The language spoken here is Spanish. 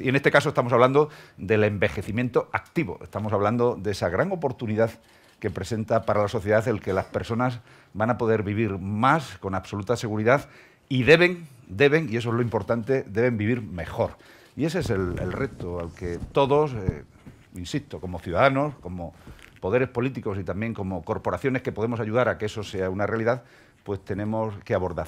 Y en este caso estamos hablando del envejecimiento activo, estamos hablando de esa gran oportunidad que presenta para la sociedad el que las personas van a poder vivir más con absoluta seguridad y deben, deben, y eso es lo importante, deben vivir mejor. Y ese es el, reto al que todos, eh, insisto, como ciudadanos, como poderes políticos y también como corporaciones que podemos ayudar a que eso sea una realidad, pues tenemos que abordar.